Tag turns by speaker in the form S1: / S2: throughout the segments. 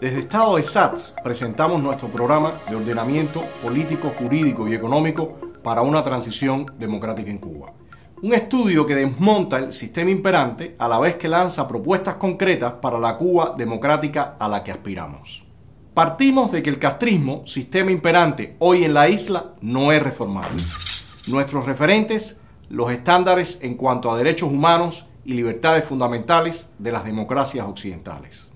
S1: Desde Estado de SATS presentamos nuestro programa de ordenamiento político, jurídico y económico para una transición democrática en Cuba. Un estudio que desmonta el sistema imperante a la vez que lanza propuestas concretas para la Cuba democrática a la que aspiramos. Partimos de que el castrismo, sistema imperante hoy en la isla, no es reformable. Nuestros referentes, los estándares en cuanto a derechos humanos y libertades fundamentales de las democracias occidentales.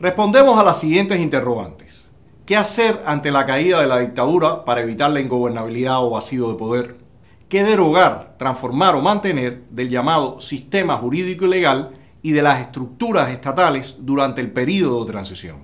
S1: Respondemos a las siguientes interrogantes. ¿Qué hacer ante la caída de la dictadura para evitar la ingobernabilidad o vacío de poder? ¿Qué derogar, transformar o mantener del llamado sistema jurídico y legal y de las estructuras estatales durante el periodo de transición?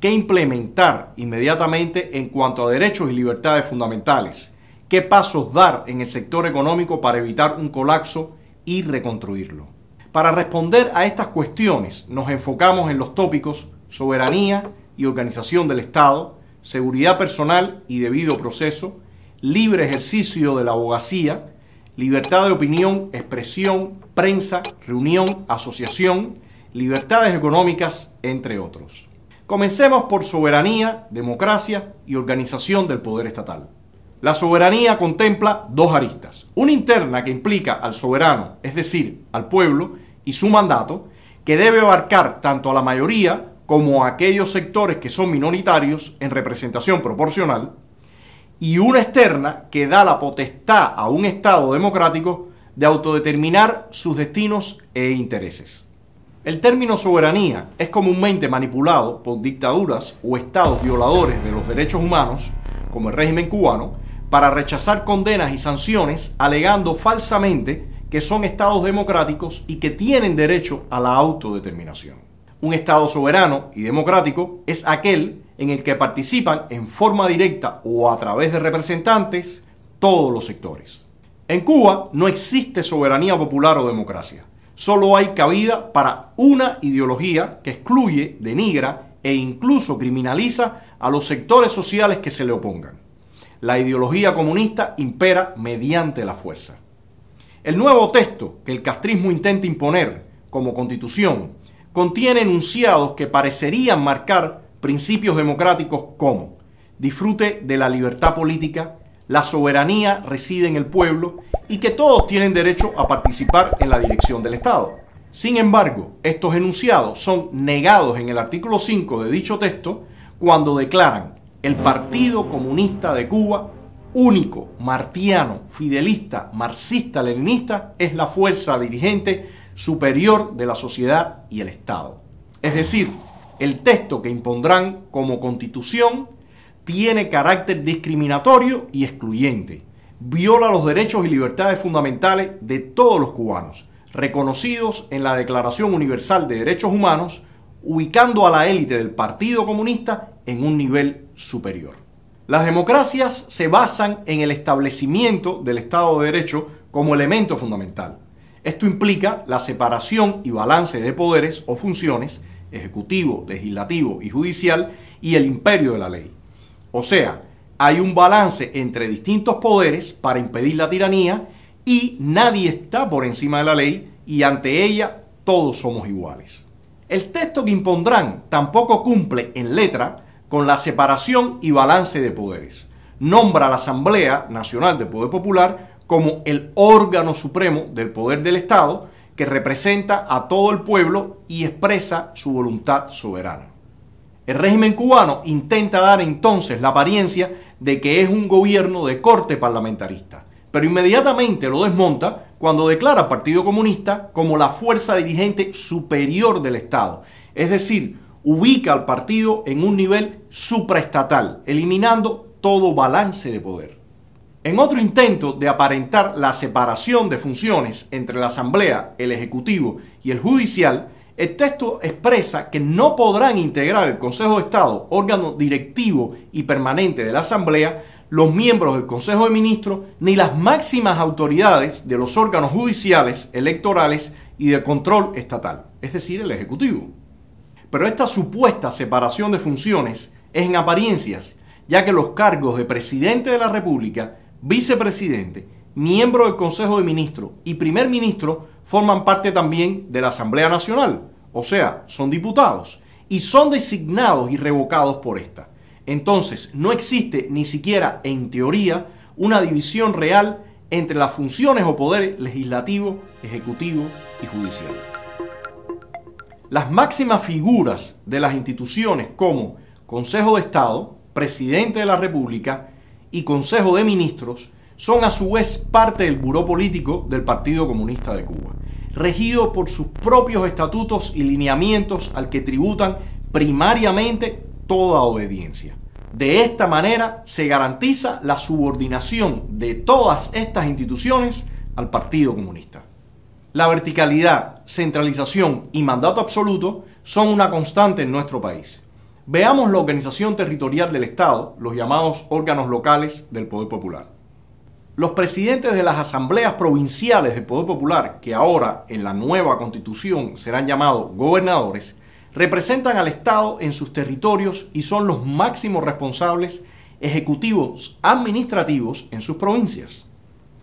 S1: ¿Qué implementar inmediatamente en cuanto a derechos y libertades fundamentales? ¿Qué pasos dar en el sector económico para evitar un colapso y reconstruirlo? Para responder a estas cuestiones nos enfocamos en los tópicos soberanía y organización del Estado, seguridad personal y debido proceso, libre ejercicio de la abogacía, libertad de opinión, expresión, prensa, reunión, asociación, libertades económicas, entre otros. Comencemos por soberanía, democracia y organización del poder estatal. La soberanía contempla dos aristas. Una interna que implica al soberano, es decir, al pueblo, y su mandato, que debe abarcar tanto a la mayoría como a aquellos sectores que son minoritarios en representación proporcional, y una externa que da la potestad a un Estado democrático de autodeterminar sus destinos e intereses. El término soberanía es comúnmente manipulado por dictaduras o estados violadores de los derechos humanos, como el régimen cubano, para rechazar condenas y sanciones alegando falsamente que son estados democráticos y que tienen derecho a la autodeterminación. Un estado soberano y democrático es aquel en el que participan en forma directa o a través de representantes todos los sectores. En Cuba no existe soberanía popular o democracia. Solo hay cabida para una ideología que excluye, denigra e incluso criminaliza a los sectores sociales que se le opongan la ideología comunista impera mediante la fuerza. El nuevo texto que el castrismo intenta imponer como constitución contiene enunciados que parecerían marcar principios democráticos como disfrute de la libertad política, la soberanía reside en el pueblo y que todos tienen derecho a participar en la dirección del Estado. Sin embargo, estos enunciados son negados en el artículo 5 de dicho texto cuando declaran el Partido Comunista de Cuba, único, martiano, fidelista, marxista, leninista, es la fuerza dirigente superior de la sociedad y el Estado. Es decir, el texto que impondrán como constitución tiene carácter discriminatorio y excluyente. Viola los derechos y libertades fundamentales de todos los cubanos, reconocidos en la Declaración Universal de Derechos Humanos, ubicando a la élite del Partido Comunista en un nivel superior. Las democracias se basan en el establecimiento del Estado de Derecho como elemento fundamental. Esto implica la separación y balance de poderes o funciones, ejecutivo, legislativo y judicial, y el imperio de la ley. O sea, hay un balance entre distintos poderes para impedir la tiranía y nadie está por encima de la ley y ante ella todos somos iguales. El texto que impondrán tampoco cumple en letra con la separación y balance de poderes. Nombra a la Asamblea Nacional del Poder Popular como el órgano supremo del poder del Estado que representa a todo el pueblo y expresa su voluntad soberana. El régimen cubano intenta dar entonces la apariencia de que es un gobierno de corte parlamentarista, pero inmediatamente lo desmonta cuando declara al Partido Comunista como la fuerza dirigente superior del Estado, es decir, ubica al partido en un nivel supraestatal, eliminando todo balance de poder. En otro intento de aparentar la separación de funciones entre la Asamblea, el Ejecutivo y el Judicial, el texto expresa que no podrán integrar el Consejo de Estado, órgano directivo y permanente de la Asamblea, los miembros del Consejo de Ministros ni las máximas autoridades de los órganos judiciales, electorales y de control estatal, es decir, el Ejecutivo. Pero esta supuesta separación de funciones es en apariencias, ya que los cargos de presidente de la República, vicepresidente, miembro del Consejo de Ministros y primer ministro forman parte también de la Asamblea Nacional, o sea, son diputados, y son designados y revocados por esta. Entonces, no existe ni siquiera en teoría una división real entre las funciones o poderes legislativo, ejecutivo y judicial. Las máximas figuras de las instituciones como Consejo de Estado, Presidente de la República y Consejo de Ministros son a su vez parte del buró político del Partido Comunista de Cuba, regido por sus propios estatutos y lineamientos al que tributan primariamente toda obediencia. De esta manera se garantiza la subordinación de todas estas instituciones al Partido Comunista. La verticalidad, centralización y mandato absoluto son una constante en nuestro país. Veamos la organización territorial del Estado, los llamados órganos locales del Poder Popular. Los presidentes de las asambleas provinciales del Poder Popular, que ahora en la nueva constitución serán llamados gobernadores, representan al Estado en sus territorios y son los máximos responsables ejecutivos administrativos en sus provincias.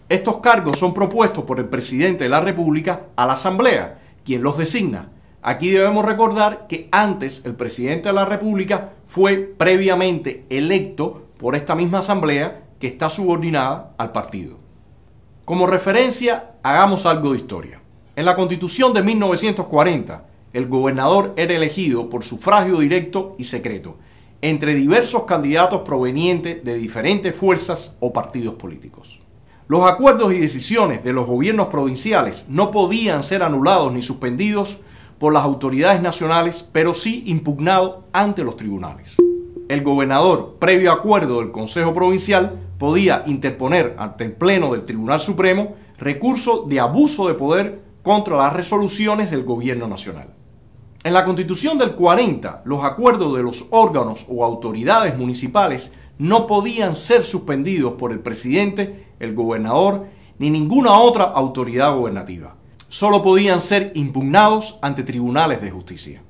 S1: Estos cargos son propuestos por el presidente de la República a la Asamblea, quien los designa. Aquí debemos recordar que antes el presidente de la República fue previamente electo por esta misma Asamblea que está subordinada al partido. Como referencia, hagamos algo de historia. En la Constitución de 1940, el gobernador era elegido por sufragio directo y secreto, entre diversos candidatos provenientes de diferentes fuerzas o partidos políticos. Los acuerdos y decisiones de los gobiernos provinciales no podían ser anulados ni suspendidos por las autoridades nacionales, pero sí impugnados ante los tribunales. El gobernador, previo acuerdo del Consejo Provincial, podía interponer ante el Pleno del Tribunal Supremo recurso de abuso de poder contra las resoluciones del gobierno nacional. En la Constitución del 40, los acuerdos de los órganos o autoridades municipales no podían ser suspendidos por el presidente, el gobernador ni ninguna otra autoridad gubernativa. Solo podían ser impugnados ante tribunales de justicia.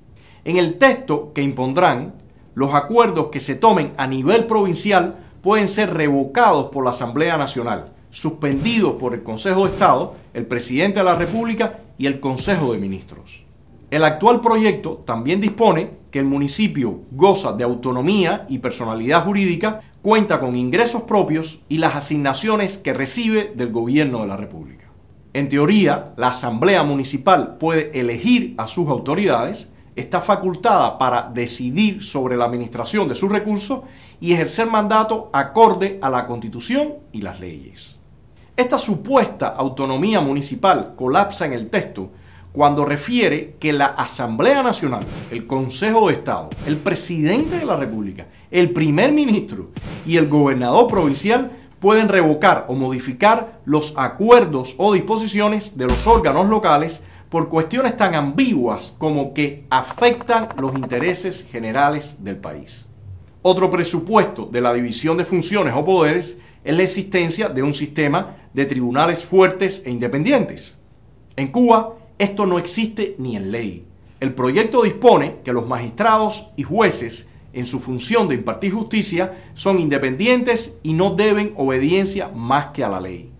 S1: En el texto que impondrán, los acuerdos que se tomen a nivel provincial pueden ser revocados por la Asamblea Nacional, suspendidos por el Consejo de Estado, el Presidente de la República y el Consejo de Ministros. El actual proyecto también dispone que el municipio goza de autonomía y personalidad jurídica, cuenta con ingresos propios y las asignaciones que recibe del gobierno de la República. En teoría, la Asamblea Municipal puede elegir a sus autoridades, está facultada para decidir sobre la administración de sus recursos y ejercer mandato acorde a la Constitución y las leyes. Esta supuesta autonomía municipal colapsa en el texto cuando refiere que la Asamblea Nacional, el Consejo de Estado, el presidente de la República, el primer ministro y el gobernador provincial pueden revocar o modificar los acuerdos o disposiciones de los órganos locales por cuestiones tan ambiguas como que afectan los intereses generales del país. Otro presupuesto de la división de funciones o poderes es la existencia de un sistema de tribunales fuertes e independientes. En Cuba, esto no existe ni en ley. El proyecto dispone que los magistrados y jueces en su función de impartir justicia son independientes y no deben obediencia más que a la ley.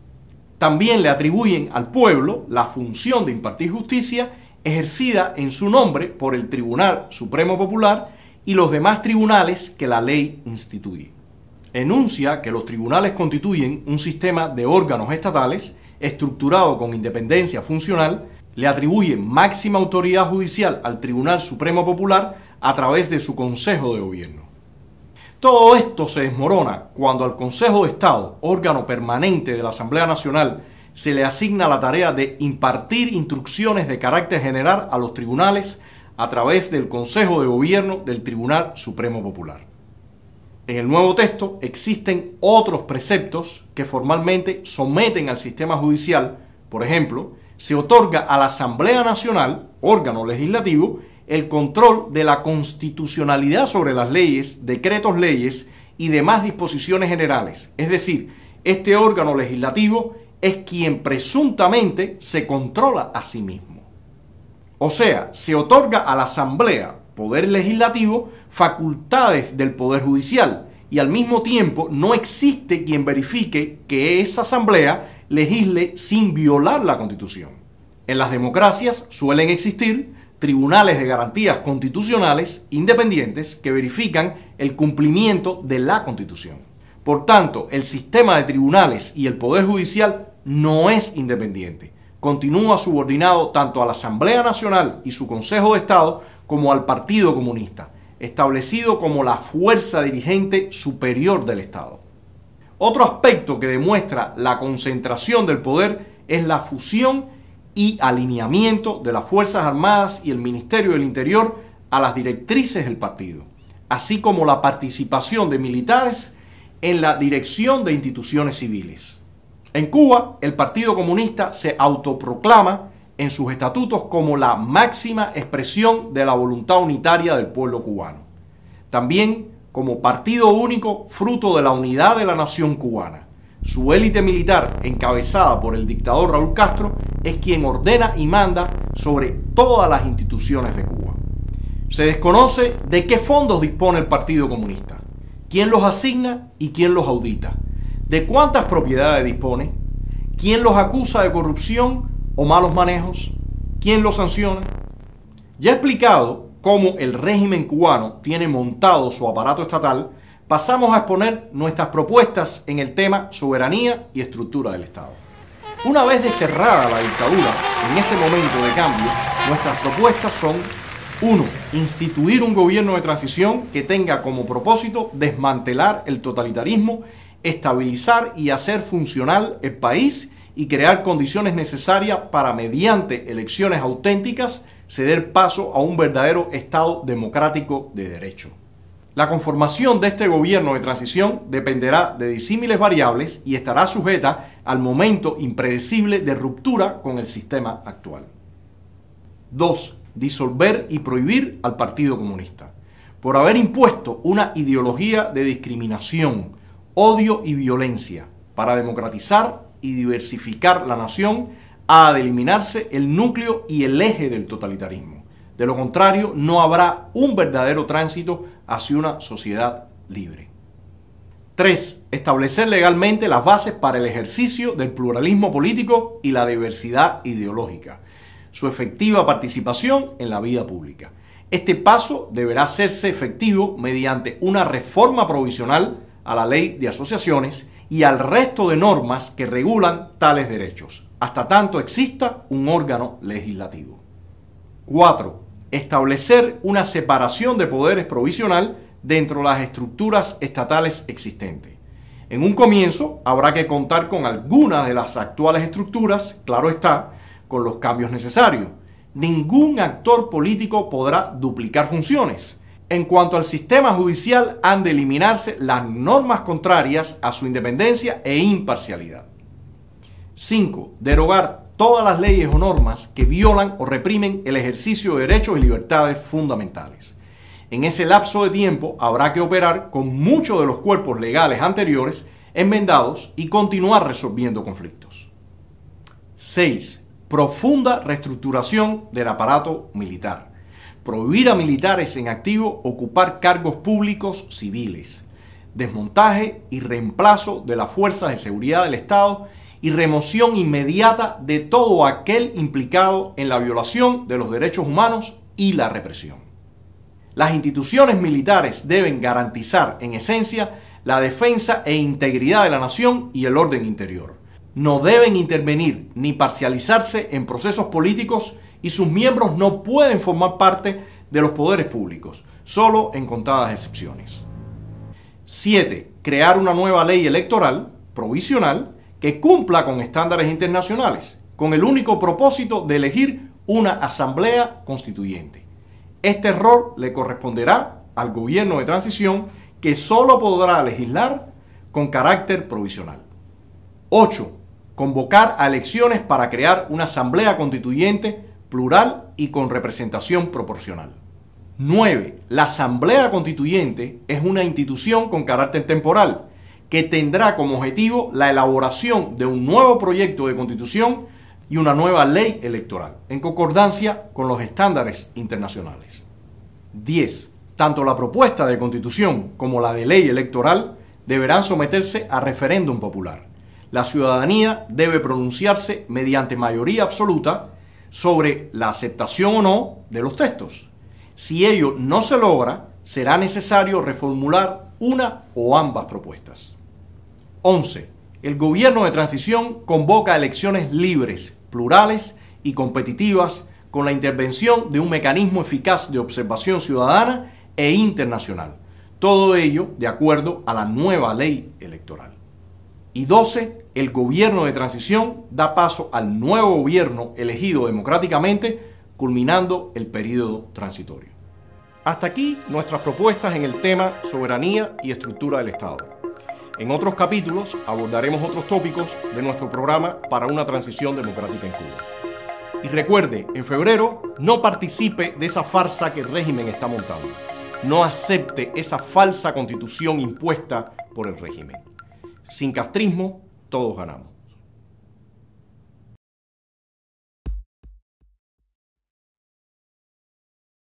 S1: También le atribuyen al pueblo la función de impartir justicia ejercida en su nombre por el Tribunal Supremo Popular y los demás tribunales que la ley instituye. Enuncia que los tribunales constituyen un sistema de órganos estatales estructurado con independencia funcional le atribuye máxima autoridad judicial al Tribunal Supremo Popular a través de su Consejo de Gobierno. Todo esto se desmorona cuando al Consejo de Estado, órgano permanente de la Asamblea Nacional, se le asigna la tarea de impartir instrucciones de carácter general a los tribunales a través del Consejo de Gobierno del Tribunal Supremo Popular. En el nuevo texto existen otros preceptos que formalmente someten al sistema judicial, por ejemplo, se otorga a la Asamblea Nacional, órgano legislativo, el control de la constitucionalidad sobre las leyes, decretos leyes y demás disposiciones generales. Es decir, este órgano legislativo es quien presuntamente se controla a sí mismo. O sea, se otorga a la Asamblea, Poder Legislativo, facultades del Poder Judicial y al mismo tiempo no existe quien verifique que esa Asamblea legisle sin violar la Constitución. En las democracias suelen existir tribunales de garantías constitucionales independientes que verifican el cumplimiento de la Constitución. Por tanto, el sistema de tribunales y el Poder Judicial no es independiente. Continúa subordinado tanto a la Asamblea Nacional y su Consejo de Estado como al Partido Comunista, establecido como la fuerza dirigente superior del Estado. Otro aspecto que demuestra la concentración del poder es la fusión y alineamiento de las Fuerzas Armadas y el Ministerio del Interior a las directrices del partido, así como la participación de militares en la dirección de instituciones civiles. En Cuba, el Partido Comunista se autoproclama en sus estatutos como la máxima expresión de la voluntad unitaria del pueblo cubano. También como partido único fruto de la unidad de la nación cubana. Su élite militar, encabezada por el dictador Raúl Castro, es quien ordena y manda sobre todas las instituciones de Cuba. Se desconoce de qué fondos dispone el Partido Comunista, quién los asigna y quién los audita, de cuántas propiedades dispone, quién los acusa de corrupción o malos manejos, quién los sanciona. Ya he explicado cómo el régimen cubano tiene montado su aparato estatal, pasamos a exponer nuestras propuestas en el tema soberanía y estructura del Estado. Una vez desterrada la dictadura, en ese momento de cambio, nuestras propuestas son 1. Instituir un gobierno de transición que tenga como propósito desmantelar el totalitarismo, estabilizar y hacer funcional el país y crear condiciones necesarias para, mediante elecciones auténticas, ceder paso a un verdadero Estado democrático de derecho. La conformación de este gobierno de transición dependerá de disímiles variables y estará sujeta al momento impredecible de ruptura con el sistema actual. 2. Disolver y prohibir al Partido Comunista por haber impuesto una ideología de discriminación, odio y violencia para democratizar y diversificar la nación ha de eliminarse el núcleo y el eje del totalitarismo. De lo contrario, no habrá un verdadero tránsito hacia una sociedad libre. 3. Establecer legalmente las bases para el ejercicio del pluralismo político y la diversidad ideológica. Su efectiva participación en la vida pública. Este paso deberá hacerse efectivo mediante una reforma provisional a la ley de asociaciones y al resto de normas que regulan tales derechos, hasta tanto exista un órgano legislativo. 4. Establecer una separación de poderes provisional dentro de las estructuras estatales existentes. En un comienzo habrá que contar con algunas de las actuales estructuras, claro está, con los cambios necesarios. Ningún actor político podrá duplicar funciones. En cuanto al sistema judicial, han de eliminarse las normas contrarias a su independencia e imparcialidad. 5. Derogar todas las leyes o normas que violan o reprimen el ejercicio de derechos y libertades fundamentales. En ese lapso de tiempo habrá que operar con muchos de los cuerpos legales anteriores enmendados y continuar resolviendo conflictos. 6. Profunda reestructuración del aparato militar. Prohibir a militares en activo ocupar cargos públicos civiles. Desmontaje y reemplazo de las fuerzas de seguridad del Estado y remoción inmediata de todo aquel implicado en la violación de los derechos humanos y la represión. Las instituciones militares deben garantizar, en esencia, la defensa e integridad de la nación y el orden interior. No deben intervenir ni parcializarse en procesos políticos y sus miembros no pueden formar parte de los poderes públicos, solo en contadas excepciones. 7. Crear una nueva ley electoral provisional que cumpla con estándares internacionales, con el único propósito de elegir una asamblea constituyente. Este error le corresponderá al gobierno de transición que solo podrá legislar con carácter provisional. 8. Convocar a elecciones para crear una asamblea constituyente plural y con representación proporcional. 9. La asamblea constituyente es una institución con carácter temporal que tendrá como objetivo la elaboración de un nuevo proyecto de constitución y una nueva ley electoral, en concordancia con los estándares internacionales. 10. Tanto la propuesta de constitución como la de ley electoral deberán someterse a referéndum popular. La ciudadanía debe pronunciarse mediante mayoría absoluta sobre la aceptación o no de los textos. Si ello no se logra, será necesario reformular una o ambas propuestas. 11. El gobierno de transición convoca elecciones libres, plurales y competitivas con la intervención de un mecanismo eficaz de observación ciudadana e internacional. Todo ello de acuerdo a la nueva ley electoral. Y 12. El gobierno de transición da paso al nuevo gobierno elegido democráticamente, culminando el periodo transitorio. Hasta aquí nuestras propuestas en el tema soberanía y estructura del Estado. En otros capítulos abordaremos otros tópicos de nuestro programa para una transición democrática en Cuba. Y recuerde, en febrero no participe de esa farsa que el régimen está montando. No acepte esa falsa constitución impuesta por el régimen. Sin castrismo, todos ganamos.